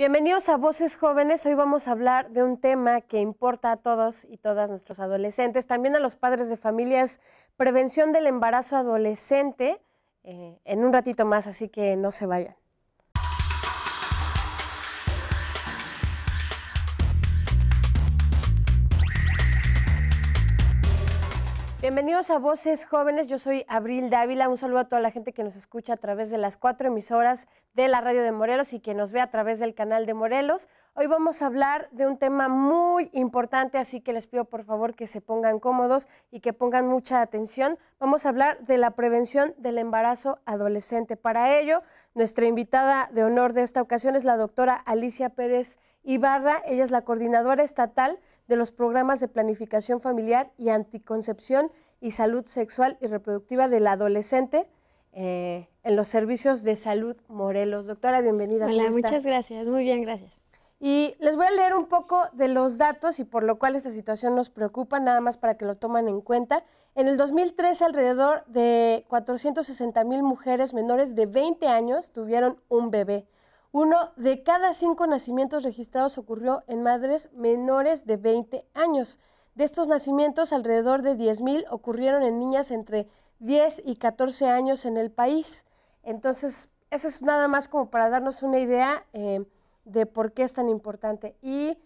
Bienvenidos a Voces Jóvenes. Hoy vamos a hablar de un tema que importa a todos y todas nuestros adolescentes, también a los padres de familias, prevención del embarazo adolescente, eh, en un ratito más, así que no se vayan. Bienvenidos a Voces Jóvenes, yo soy Abril Dávila, un saludo a toda la gente que nos escucha a través de las cuatro emisoras de la radio de Morelos y que nos ve a través del canal de Morelos. Hoy vamos a hablar de un tema muy importante, así que les pido por favor que se pongan cómodos y que pongan mucha atención. Vamos a hablar de la prevención del embarazo adolescente. Para ello, nuestra invitada de honor de esta ocasión es la doctora Alicia Pérez Ibarra, ella es la coordinadora estatal de los programas de planificación familiar y anticoncepción y salud sexual y reproductiva del adolescente eh, en los servicios de salud Morelos. Doctora, bienvenida. Hola, muchas gracias. Muy bien, gracias. Y les voy a leer un poco de los datos y por lo cual esta situación nos preocupa, nada más para que lo toman en cuenta. En el 2013, alrededor de 460 mil mujeres menores de 20 años tuvieron un bebé. Uno de cada cinco nacimientos registrados ocurrió en madres menores de 20 años. De estos nacimientos, alrededor de 10.000 ocurrieron en niñas entre 10 y 14 años en el país. Entonces, eso es nada más como para darnos una idea eh, de por qué es tan importante. Y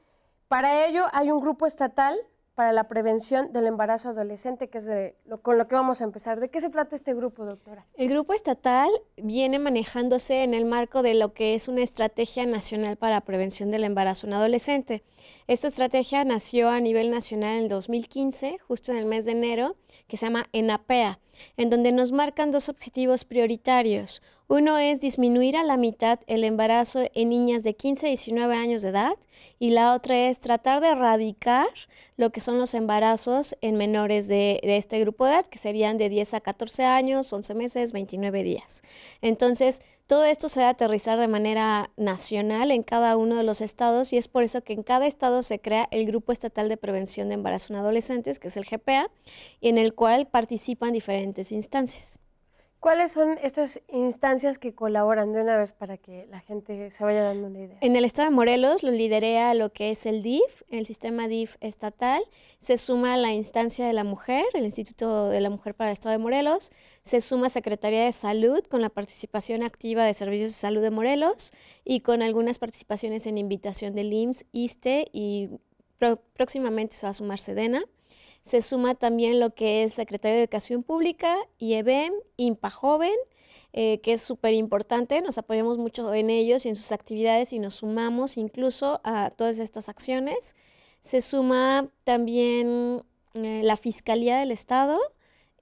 para ello hay un grupo estatal para la prevención del embarazo adolescente, que es de con lo que vamos a empezar. ¿De qué se trata este grupo, doctora? El grupo estatal viene manejándose en el marco de lo que es una estrategia nacional para la prevención del embarazo en adolescente. Esta estrategia nació a nivel nacional en 2015, justo en el mes de enero, que se llama ENAPEA en donde nos marcan dos objetivos prioritarios. Uno es disminuir a la mitad el embarazo en niñas de 15 a 19 años de edad y la otra es tratar de erradicar lo que son los embarazos en menores de, de este grupo de edad, que serían de 10 a 14 años, 11 meses, 29 días. Entonces, todo esto se debe aterrizar de manera nacional en cada uno de los estados y es por eso que en cada estado se crea el Grupo Estatal de Prevención de Embarazo en Adolescentes, que es el GPA, y en el cual participan diferentes instancias. ¿Cuáles son estas instancias que colaboran de una vez para que la gente se vaya dando una idea? En el estado de Morelos lo lidera lo que es el DIF, el sistema DIF estatal. Se suma la instancia de la mujer, el Instituto de la Mujer para el Estado de Morelos se suma Secretaría de Salud con la participación activa de Servicios de Salud de Morelos y con algunas participaciones en invitación del IMSS, ISTE y próximamente se va a sumar SEDENA. Se suma también lo que es Secretaría de Educación Pública, IEBEM, IMPA Joven, eh, que es súper importante, nos apoyamos mucho en ellos y en sus actividades y nos sumamos incluso a todas estas acciones. Se suma también eh, la Fiscalía del Estado,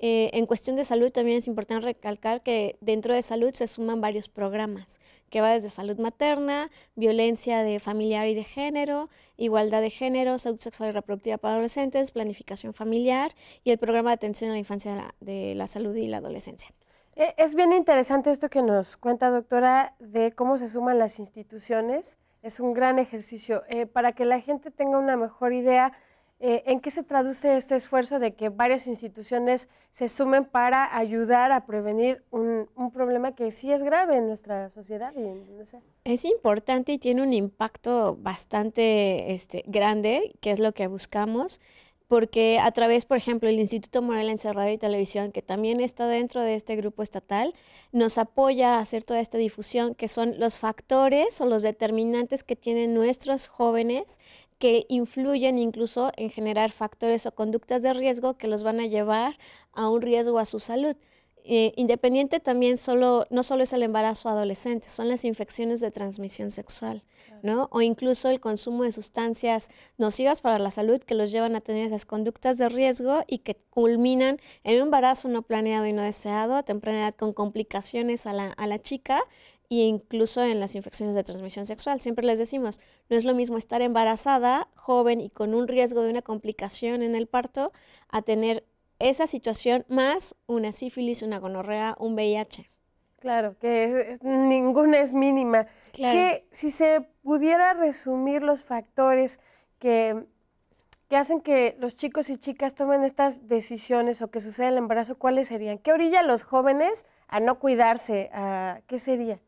eh, en cuestión de salud también es importante recalcar que dentro de salud se suman varios programas, que va desde salud materna, violencia de familiar y de género, igualdad de género, salud sexual y reproductiva para adolescentes, planificación familiar y el programa de atención a la infancia de la, salud y la adolescencia. E, es bien interesante esto que nos cuenta, doctora, de cómo se suman las instituciones. Es un gran ejercicio. Eh, para que la gente tenga una mejor idea, eh, ¿En qué se traduce este esfuerzo de que varias instituciones se sumen para ayudar a prevenir un, problema que sí es grave en nuestra sociedad? Es importante y tiene un impacto bastante este, grande, que es lo que buscamos, porque a través, por ejemplo, el Instituto Moral Encerrado Radio y Televisión, que también está dentro de este grupo estatal, nos apoya a hacer toda esta difusión, que son los factores o los determinantes que tienen nuestros jóvenes que influyen incluso en generar factores o conductas de riesgo que los van a llevar a un riesgo a su salud. Eh, independiente también solo, no solo es el embarazo adolescente, son las infecciones de transmisión sexual, O incluso el consumo de sustancias nocivas para la salud que los llevan a tener esas conductas de riesgo y que culminan en un embarazo no planeado y no deseado a temprana edad con complicaciones a la, a la chica e incluso en las infecciones de transmisión sexual. Siempre les decimos, no es lo mismo estar embarazada, joven y con un riesgo de una complicación en el parto, a tener esa situación más una sífilis, una gonorrea, un VIH. Claro, que ninguna es mínima. Que si se pudiera resumir los factores que, que hacen que los chicos y chicas tomen estas decisiones o que suceda el embarazo, ¿cuáles serían? ¿Qué orilla a los jóvenes a no cuidarse? A, ¿Qué sería?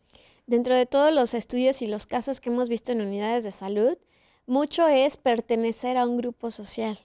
dentro de todos los estudios y los casos que hemos visto en unidades de salud, mucho es pertenecer a un grupo social.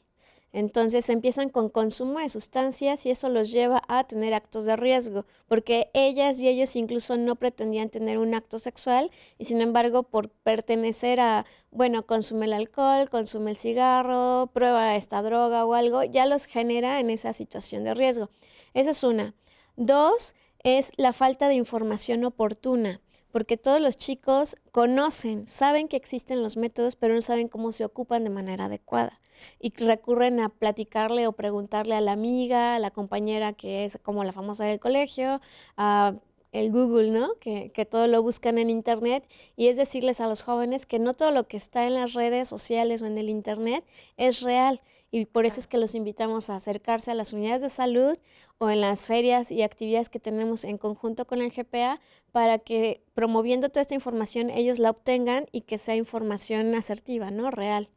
Entonces empiezan con consumo de sustancias y eso los lleva a tener actos de riesgo, porque ellas y ellos incluso no pretendían tener un acto sexual y sin embargo por pertenecer a, bueno, consume el alcohol, consume el cigarro, prueba esta droga o algo, ya los genera en esa situación de riesgo. Esa es una. Dos es la falta de información oportuna porque todos los chicos conocen, saben que existen los métodos, pero no saben cómo se ocupan de manera adecuada. Y recurren a platicarle o preguntarle a la amiga, a la compañera que es como la famosa del colegio, a el Google, ¿no? Que, que, todo lo buscan en Internet y es decirles a los jóvenes que no todo lo que está en las redes sociales o en el Internet es real, y por eso es que los invitamos a acercarse a las unidades de salud o en las ferias y actividades que tenemos en conjunto con el GPA para que promoviendo toda esta información ellos la obtengan y que sea información asertiva, ¿no? Real.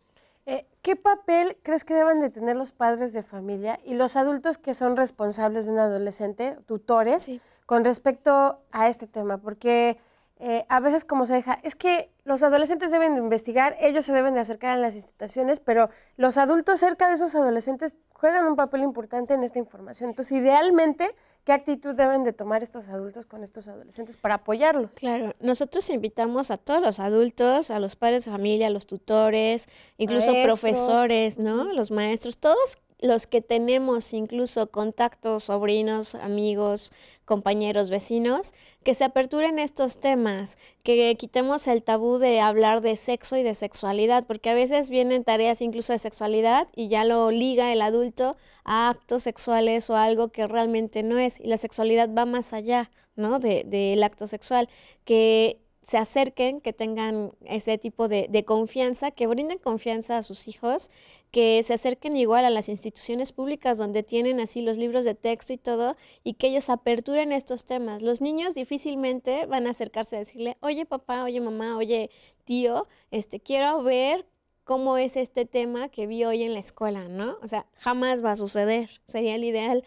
Eh, ¿Qué papel crees que deben de tener los padres de familia y los adultos que son responsables de un adolescente, tutores, con respecto a este tema? Porque eh, a veces como se deja, es que los adolescentes deben de investigar, ellos se deben de acercar a las instituciones, pero los adultos cerca de esos adolescentes juegan un papel importante en esta información. Entonces, idealmente, ¿qué actitud deben de tomar estos adultos con estos adolescentes para apoyarlos? Claro, nosotros invitamos a todos los adultos, a los padres de familia, a los tutores, incluso profesores, ¿no? Los maestros, todos los que tenemos incluso contactos, sobrinos, amigos, compañeros, vecinos, que se aperturen estos temas, que quitemos el tabú de hablar de sexo y de sexualidad, porque a veces vienen tareas incluso de sexualidad y ya lo liga el adulto a actos sexuales o algo que realmente no es, y la sexualidad va más allá, ¿no? De, del acto sexual, que se acerquen, que tengan ese tipo de, confianza, que brinden confianza a sus hijos, que se acerquen igual a las instituciones públicas donde tienen así los libros de texto y todo, y que ellos aperturen estos temas. Los niños difícilmente van a acercarse a decirle, oye papá, oye mamá, oye tío, este, quiero ver cómo es este tema que vi hoy en la escuela, ¿no? O sea, jamás va a suceder, sería el ideal,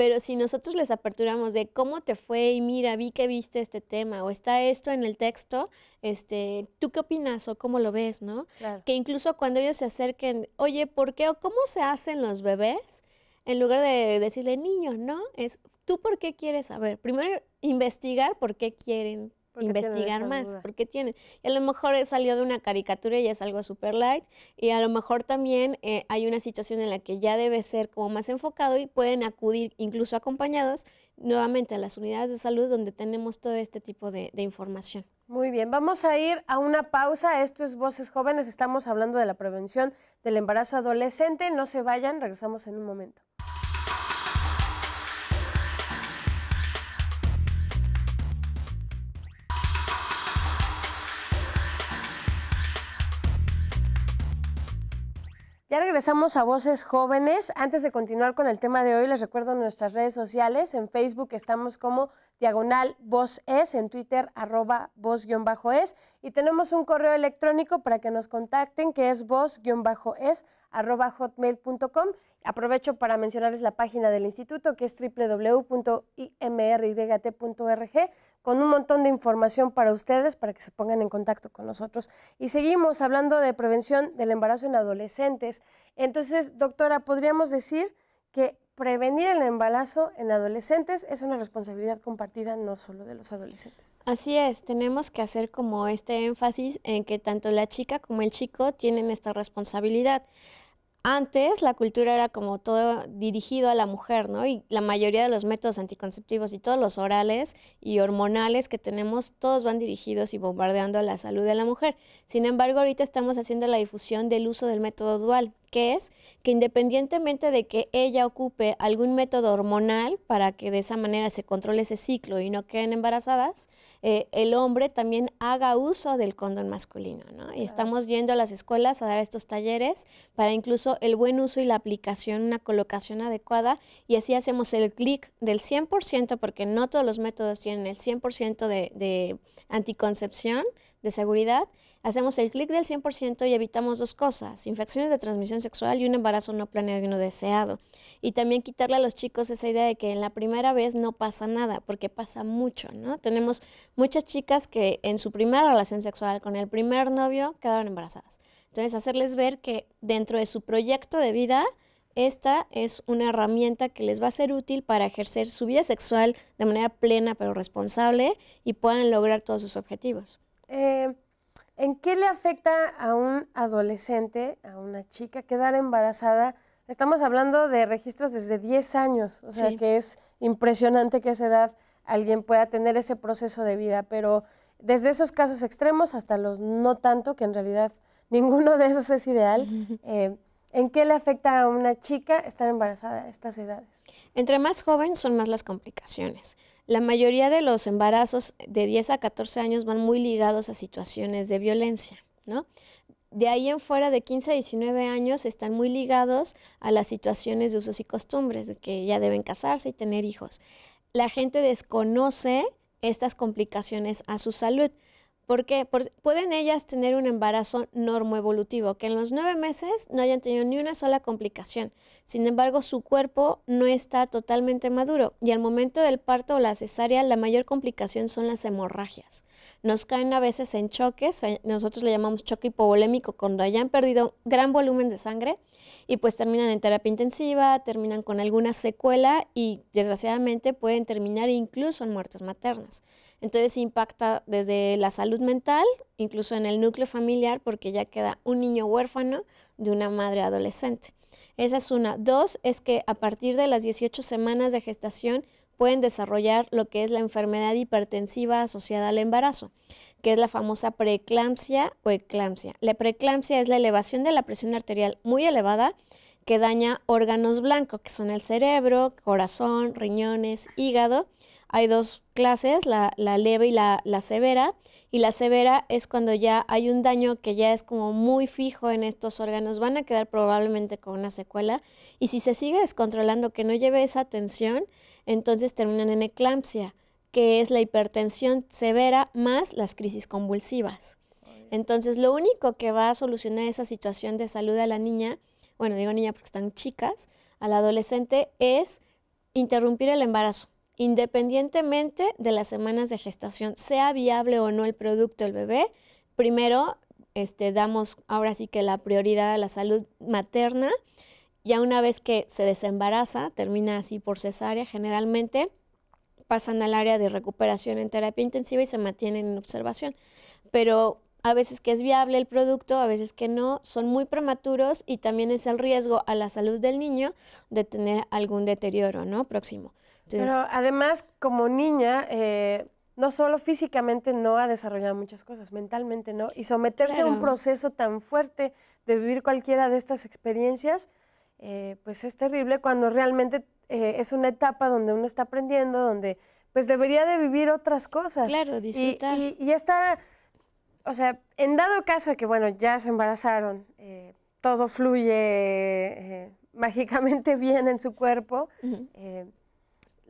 pero si nosotros les aperturamos de cómo te fue y mira, vi que viste este tema o está esto en el texto, este, ¿tú qué opinas o cómo lo ves, no? Que incluso cuando ellos se acerquen, oye, ¿por qué o cómo se hacen los bebés? En lugar de decirle niño, ¿no? Es tú por qué quieres saber. Primero investigar por qué quieren investigar más, porque tiene. Y a lo mejor salió de una caricatura y es algo super light, y a lo mejor también eh, hay una situación en la que ya debe ser como más enfocado y pueden acudir incluso acompañados nuevamente a las unidades de salud donde tenemos todo este tipo de, de información. Muy bien, vamos a ir a una pausa. Esto es Voces Jóvenes, estamos hablando de la prevención del embarazo adolescente. No se vayan, regresamos en un momento. Ya regresamos a Voces Jóvenes. Antes de continuar con el tema de hoy, les recuerdo nuestras redes sociales. En Facebook estamos como diagonal voz es, en Twitter arroba voz-es y tenemos un correo electrónico para que nos contacten que es voz-es arroba hotmail.com. Aprovecho para mencionarles la página del instituto que es www.imryt.org con un montón de información para ustedes para que se pongan en contacto con nosotros. Y seguimos hablando de prevención del embarazo en adolescentes. Entonces, doctora, podríamos decir que prevenir el embarazo en adolescentes es una responsabilidad compartida no solo de los adolescentes. Así es, tenemos que hacer como este énfasis en que tanto la chica como el chico tienen esta responsabilidad. Antes la cultura era como todo dirigido a la mujer, ¿no? Y la mayoría de los métodos anticonceptivos y todos los orales y hormonales que tenemos, todos van dirigidos y bombardeando a la salud de la mujer. Sin embargo, ahorita estamos haciendo la difusión del uso del método dual, que es que independientemente de que ella ocupe algún método hormonal para que de esa manera se controle ese ciclo y no queden embarazadas, eh, el hombre también haga uso del condón masculino. Y estamos yendo a las escuelas a dar estos talleres para incluso el buen uso y la aplicación, una colocación adecuada, y así hacemos el clic del 100%, porque no todos los métodos tienen el 100% de anticoncepción de seguridad, hacemos el clic del 100% y evitamos dos cosas, infecciones de transmisión sexual y un embarazo no planeado y no deseado. Y también quitarle a los chicos esa idea de que en la primera vez no pasa nada, porque pasa mucho, ¿no? Tenemos muchas chicas que en su primera relación sexual con el primer novio quedaron embarazadas. Entonces, hacerles ver que dentro de su proyecto de vida, esta es una herramienta que les va a ser útil para ejercer su vida sexual de manera plena pero responsable y puedan lograr todos sus objetivos. Eh, ¿en qué le afecta a un adolescente, a una chica, quedar embarazada? Estamos hablando de registros desde 10 años, o sea que es impresionante que a esa edad alguien pueda tener ese proceso de vida, pero desde esos casos extremos hasta los no tanto, que en realidad ninguno de esos es ideal. Eh, ¿En qué le afecta a una chica estar embarazada a estas edades? Entre más joven son más las complicaciones. La mayoría de los embarazos de 10 a 14 años van muy ligados a situaciones de violencia, ¿no? De ahí en fuera, de 15 a 19 años, están muy ligados a las situaciones de usos y costumbres, de que ya deben casarse y tener hijos. La gente desconoce estas complicaciones a su salud. ¿Por qué? pueden ellas tener un embarazo normoevolutivo, que en los nueve meses no hayan tenido ni una sola complicación. Sin embargo, su cuerpo no está totalmente maduro y al momento del parto o la cesárea, la mayor complicación son las hemorragias nos caen a veces en choques, eh, nosotros le llamamos choque hipovolémico cuando hayan perdido gran volumen de sangre y pues terminan en terapia intensiva, terminan con alguna secuela y desgraciadamente pueden terminar incluso en muertes maternas. Entonces impacta desde la salud mental, incluso en el núcleo familiar, porque ya queda un niño huérfano de una madre adolescente. Esa es una. Dos es que a partir de las 18 semanas de gestación, pueden desarrollar lo que es la enfermedad hipertensiva asociada al embarazo, que es la famosa preeclampsia o eclampsia. La preeclampsia es la elevación de la presión arterial muy elevada que daña órganos blancos, que son el cerebro, corazón, riñones, hígado, hay dos clases, la, leve y la, la, severa. Y la severa es cuando ya hay un daño que ya es como muy fijo en estos órganos, van a quedar probablemente con una secuela. Y si se sigue descontrolando, que no lleve esa tensión, entonces terminan en eclampsia, que es la hipertensión severa más las crisis convulsivas. Entonces, lo único que va a solucionar esa situación de salud a la niña, bueno, digo niña porque están chicas, al adolescente, es interrumpir el embarazo independientemente de las semanas de gestación, sea viable o no el producto, el bebé, primero este, damos ahora sí que la prioridad a la salud materna. Ya una vez que se desembaraza, termina así por cesárea generalmente, pasan al área de recuperación en terapia intensiva y se mantienen en observación. Pero a veces que es viable el producto, a veces que no, son muy prematuros y también es el riesgo a la salud del niño de tener algún deterioro ¿no? próximo. Pero además, como niña, eh, no solo físicamente no ha desarrollado muchas cosas, mentalmente no, y someterse a un proceso tan fuerte de vivir cualquiera de estas experiencias, eh, pues es terrible cuando realmente eh, es una etapa donde uno está aprendiendo, donde pues debería de vivir otras cosas. Claro, disfrutar. Y, y, está, o sea, en dado caso que, bueno, ya se embarazaron, todo fluye mágicamente bien en su cuerpo,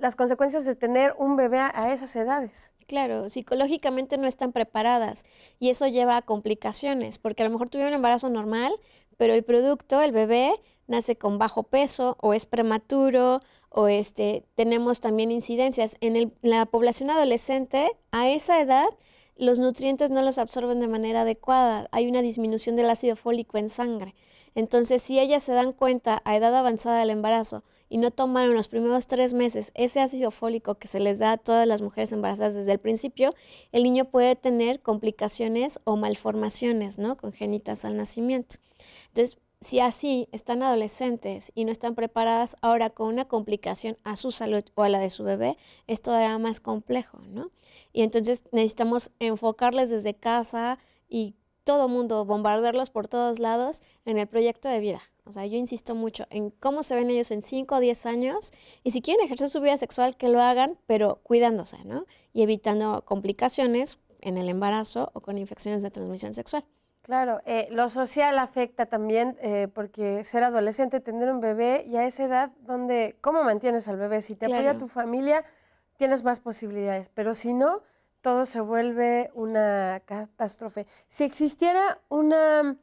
las consecuencias de tener un bebé a esas edades. Claro, psicológicamente no están preparadas y eso lleva a complicaciones, porque a lo mejor tuvieron un embarazo normal, pero el producto, el bebé, nace con bajo peso o es prematuro o este, tenemos también incidencias. En la población adolescente, a esa edad, los nutrientes no los absorben de manera adecuada. Hay una disminución del ácido fólico en sangre. Entonces, si ellas se dan cuenta a edad avanzada del embarazo y no tomaron los primeros tres meses ese ácido fólico que se les da a todas las mujeres embarazadas desde el principio, el niño puede tener complicaciones o malformaciones congénitas al nacimiento. Entonces, si así están adolescentes y no están preparadas ahora con una complicación a su salud o a la de su bebé, es todavía más complejo, Y entonces necesitamos enfocarles desde casa y todo mundo, bombardearlos por todos lados en el proyecto de vida. O sea, yo insisto mucho en cómo se ven ellos en 5 o 10 años y si quieren ejercer su vida sexual, que lo hagan, pero cuidándose, ¿no? Y evitando complicaciones en el embarazo o con infecciones de transmisión sexual. Claro, eh, lo social afecta también eh, porque ser adolescente, tener un bebé y a esa edad, donde, ¿cómo mantienes al bebé? Si te apoya tu familia, tienes más posibilidades, pero si no, todo se vuelve una catástrofe. Si existiera una,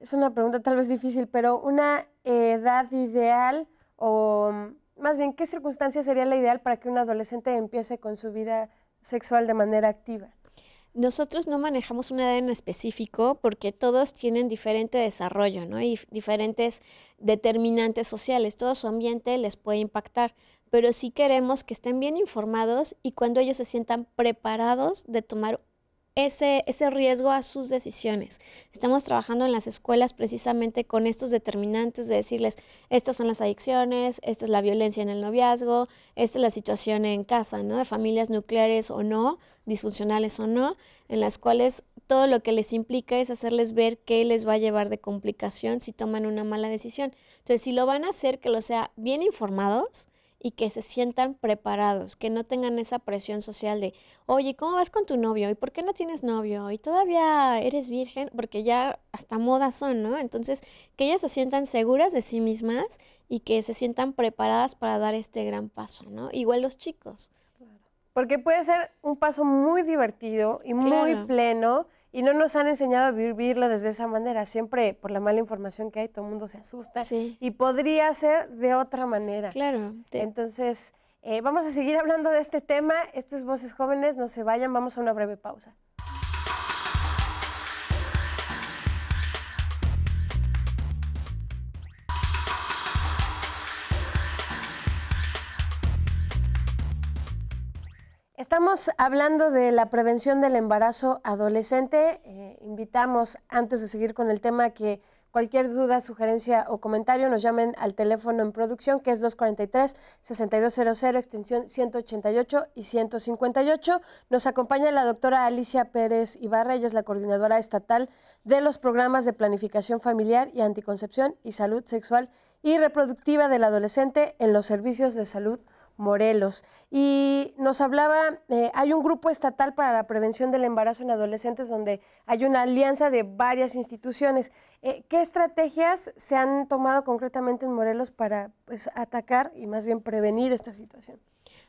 es una pregunta tal vez difícil, pero una edad ideal o más bien, ¿qué circunstancia sería la ideal para que un adolescente empiece con su vida sexual de manera activa? Nosotros no manejamos una edad en específico porque todos tienen diferente desarrollo ¿no? y diferentes determinantes sociales. Todo su ambiente les puede impactar pero sí queremos que estén bien informados y cuando ellos se sientan preparados de tomar ese, riesgo a sus decisiones. Estamos trabajando en las escuelas precisamente con estos determinantes de decirles, estas son las adicciones, esta es la violencia en el noviazgo, esta es la situación en casa, ¿no? De familias nucleares o no, disfuncionales o no, en las cuales todo lo que les implica es hacerles ver qué les va a llevar de complicación si toman una mala decisión. Entonces, si lo van a hacer, que lo sea bien informados, y que se sientan preparados, que no tengan esa presión social de, oye, ¿cómo vas con tu novio? ¿Y por qué no tienes novio? ¿Y todavía eres virgen? Porque ya hasta modas son, ¿no? Entonces, que ellas se sientan seguras de sí mismas y que se sientan preparadas para dar este gran paso, ¿no? Igual los chicos. Porque puede ser un paso muy divertido y muy pleno y no nos han enseñado a vivirlo desde esa manera. Siempre por la mala información que hay, todo el mundo se asusta. Y podría ser de otra manera. Claro. Entonces, eh, vamos a seguir hablando de este tema. Esto es Voces Jóvenes, no se vayan, vamos a una breve pausa. Estamos hablando de la prevención del embarazo adolescente. Eh, invitamos, antes de seguir con el tema, que cualquier duda, sugerencia o comentario nos llamen al teléfono en producción, que es 243-6200, extensión 188 y 158. Nos acompaña la doctora Alicia Pérez Ibarra, ella es la coordinadora estatal de los programas de planificación familiar y anticoncepción y salud sexual y reproductiva del adolescente en los servicios de salud Morelos. Y nos hablaba, eh, hay un grupo estatal para la prevención del embarazo en adolescentes donde hay una alianza de varias instituciones. Eh, ¿Qué estrategias se han tomado concretamente en Morelos para pues, atacar y más bien prevenir esta situación?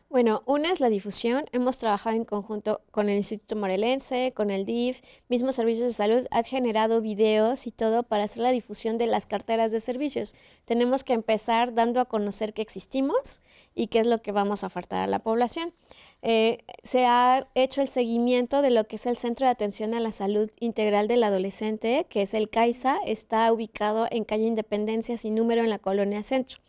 Bueno, una es la difusión. Hemos trabajado en conjunto con el Instituto Morelense, con el DIF, mismos servicios de salud, ha generado videos y todo para hacer la difusión de las carteras de servicios. Tenemos que empezar dando a conocer que existimos y qué es lo que vamos a ofertar a la población. Eh, se ha hecho el seguimiento de lo que es el Centro de Atención a la Salud Integral del Adolescente, que es el CAISA, está ubicado en calle Independencia sin número en la colonia Centro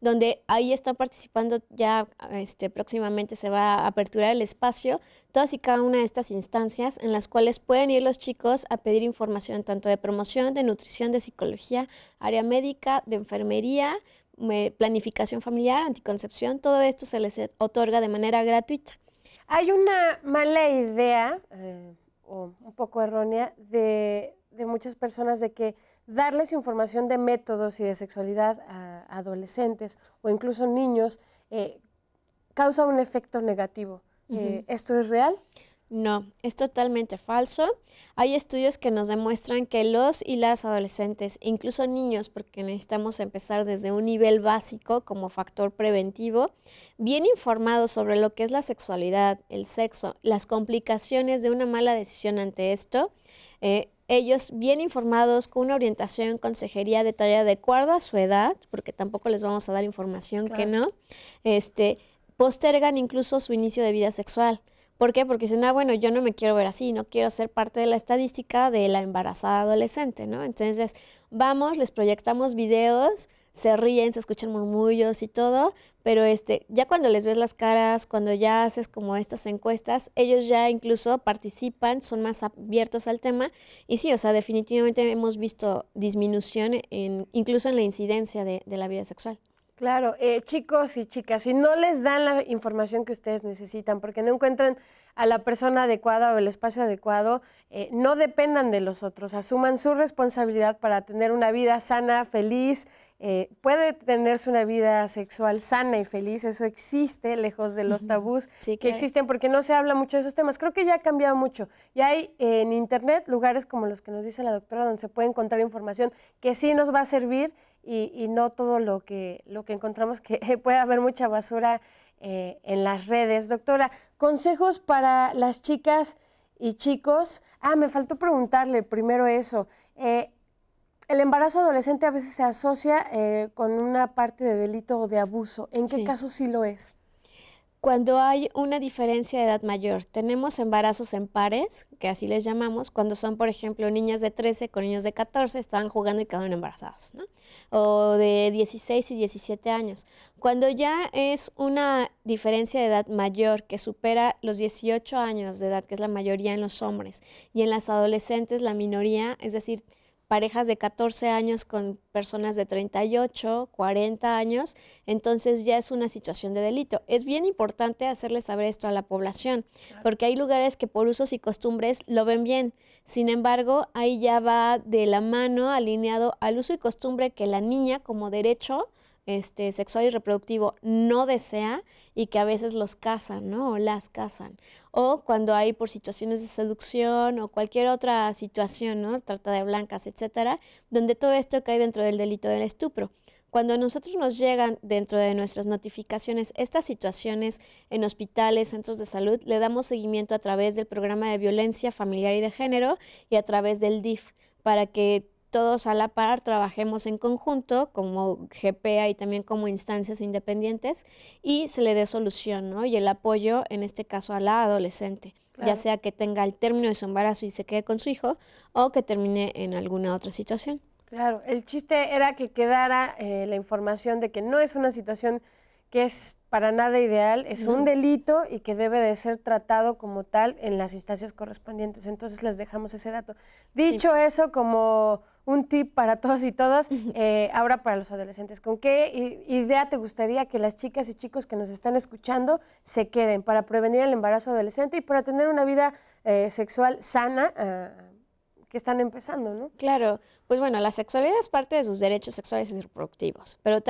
donde ahí están participando ya este, próximamente se va a aperturar el espacio, todas y cada una de estas instancias en las cuales pueden ir los chicos a pedir información tanto de promoción, de nutrición, de psicología, área médica, de enfermería, planificación familiar, anticoncepción, todo esto se les otorga de manera gratuita. Hay una mala idea, eh, o un poco errónea, de, de, muchas personas de que darles información de métodos y de sexualidad a adolescentes o incluso niños, eh, causa un efecto negativo. Eh, ¿Esto es real? No, es totalmente falso. Hay estudios que nos demuestran que los y las adolescentes, incluso niños, porque necesitamos empezar desde un nivel básico como factor preventivo, bien informados sobre lo que es la sexualidad, el sexo, las complicaciones de una mala decisión ante esto, eh, ellos bien informados, con una orientación, consejería detallada de acuerdo a su edad, porque tampoco les vamos a dar información que no, este, postergan incluso su inicio de vida sexual. ¿Por qué? Porque dicen, ah, bueno, yo no me quiero ver así, no quiero ser parte de la estadística de la embarazada adolescente, ¿no? Entonces, vamos, les proyectamos videos, se ríen, se escuchan murmullos y todo, pero este, ya cuando les ves las caras, cuando ya haces como estas encuestas, ellos ya incluso participan, son más abiertos al tema y sí, o sea, definitivamente hemos visto disminución en, incluso en la incidencia de, la vida sexual. Claro, eh, chicos y chicas, si no les dan la información que ustedes necesitan porque no encuentran a la persona adecuada o el espacio adecuado, eh, no dependan de los otros, asuman su responsabilidad para tener una vida sana, feliz eh, puede tenerse una vida sexual sana y feliz, eso existe, lejos de los tabús que, existen, porque no se habla mucho de esos temas. Creo que ya ha cambiado mucho. Y hay en Internet lugares como los que nos dice la doctora, donde se puede encontrar información que sí nos va a servir y, no todo lo que, lo que encontramos, que puede haber mucha basura eh, en las redes. Doctora, consejos para las chicas y chicos. Ah, me faltó preguntarle primero eso. Eh, el embarazo adolescente a veces se asocia eh, con una parte de delito o de abuso. ¿En qué caso sí lo es? Cuando hay una diferencia de edad mayor, tenemos embarazos en pares, que así les llamamos, cuando son, por ejemplo, niñas de 13 con niños de 14, estaban jugando y quedaron embarazados, ¿no? O de 16 y 17 años. Cuando ya es una diferencia de edad mayor que supera los 18 años de edad, que es la mayoría en los hombres, y en las adolescentes la minoría, es decir, parejas de 14 años con personas de 38, 40 años, entonces ya es una situación de delito. Es bien importante hacerle saber esto a la población, porque hay lugares que por usos y costumbres lo ven bien. Sin embargo, ahí ya va de la mano alineado al uso y costumbre que la niña como derecho este, sexual y reproductivo no desea y que a veces los casan, ¿no? O las casan. O cuando hay por situaciones de seducción o cualquier otra situación, ¿no? Trata de blancas, etcétera, donde todo esto cae dentro del delito del estupro. Cuando a nosotros nos llegan dentro de nuestras notificaciones estas situaciones en hospitales, centros de salud, le damos seguimiento a través del programa de violencia familiar y de género y a través del DIF para que todos a la par trabajemos en conjunto como GPA y también como instancias independientes y se le dé solución, Y el apoyo, en este caso, a la adolescente, ya sea que tenga el término de su embarazo y se quede con su hijo o que termine en alguna otra situación. Claro, el chiste era que quedara eh, la información de que no es una situación que es para nada ideal, es un delito y que debe de ser tratado como tal en las instancias correspondientes. Entonces les dejamos ese dato. Dicho eso, como un tip para todos y todas, eh, ahora para los adolescentes. ¿Con qué idea te gustaría que las chicas y chicos que nos están escuchando se queden para prevenir el embarazo adolescente y para tener una vida eh, sexual sana? Ah, que están empezando, ¿no? Claro, pues bueno, la sexualidad es parte de sus derechos sexuales y reproductivos, pero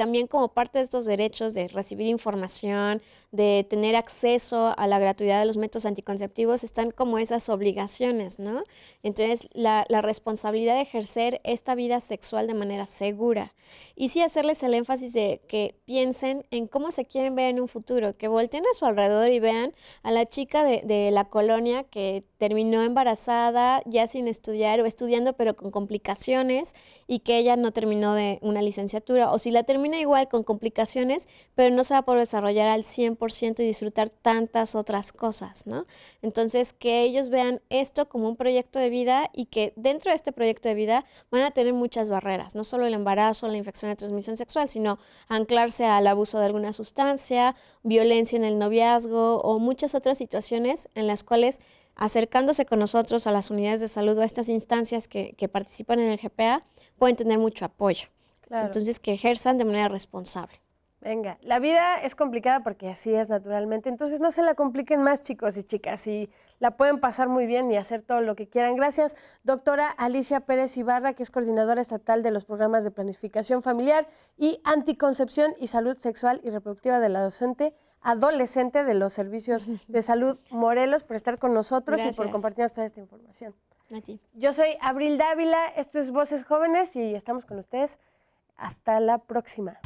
también como parte de estos derechos de recibir información, de tener acceso a la gratuidad de los métodos anticonceptivos, están como esas obligaciones, ¿no? Entonces, la, responsabilidad de ejercer esta vida sexual de manera segura. Y sí hacerles el énfasis de que piensen en cómo se quieren ver en un futuro, que volteen a su alrededor y vean a la chica de, de la colonia que terminó embarazada, ya sin estudiar o estudiando, pero con complicaciones, y que ella no terminó de una licenciatura, o si la terminó igual con complicaciones, pero no se va a poder desarrollar al 100% y disfrutar tantas otras cosas, ¿no? Entonces, que ellos vean esto como un proyecto de vida y que dentro de este proyecto de vida van a tener muchas barreras, no solo el embarazo, la infección de transmisión sexual, sino anclarse al abuso de alguna sustancia, violencia en el noviazgo o muchas otras situaciones en las cuales acercándose con nosotros a las unidades de salud o a estas instancias que participan en el GPA, pueden tener mucho apoyo. Entonces, que ejerzan de manera responsable. Venga, la vida es complicada porque así es naturalmente, entonces no se la compliquen más chicos y chicas y la pueden pasar muy bien y hacer todo lo que quieran. Gracias, doctora Alicia Pérez Ibarra, que es coordinadora estatal de los programas de planificación familiar y anticoncepción y salud sexual y reproductiva de la docente adolescente de los servicios de salud Morelos por estar con nosotros y por compartirnos toda esta información. Yo soy Abril Dávila, esto es Voces Jóvenes y estamos con ustedes hasta la próxima.